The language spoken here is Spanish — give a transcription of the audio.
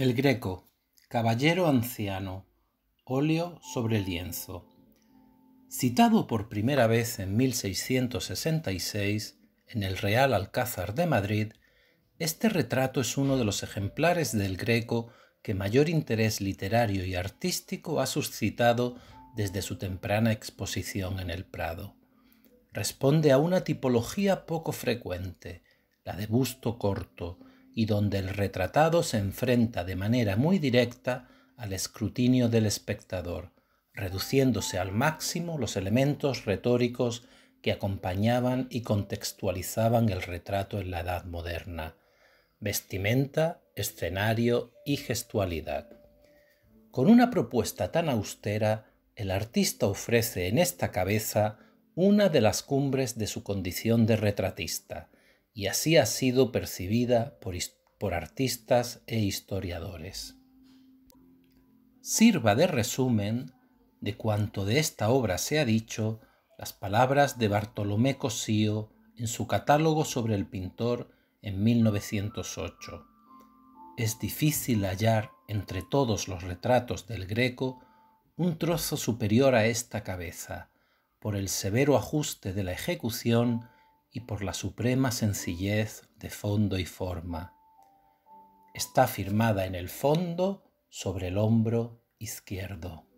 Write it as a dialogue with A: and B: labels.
A: El Greco, Caballero Anciano, óleo sobre lienzo. Citado por primera vez en 1666 en el Real Alcázar de Madrid, este retrato es uno de los ejemplares del Greco que mayor interés literario y artístico ha suscitado desde su temprana exposición en el Prado. Responde a una tipología poco frecuente, la de busto corto, y donde el retratado se enfrenta de manera muy directa al escrutinio del espectador, reduciéndose al máximo los elementos retóricos que acompañaban y contextualizaban el retrato en la Edad Moderna, vestimenta, escenario y gestualidad. Con una propuesta tan austera, el artista ofrece en esta cabeza una de las cumbres de su condición de retratista, y así ha sido percibida por, artistas e historiadores. Sirva de resumen de cuanto de esta obra se ha dicho las palabras de Bartolomé Cosío en su catálogo sobre el pintor en 1908. Es difícil hallar entre todos los retratos del Greco un trozo superior a esta cabeza, por el severo ajuste de la ejecución y por la suprema sencillez de fondo y forma. Está firmada en el fondo sobre el hombro izquierdo.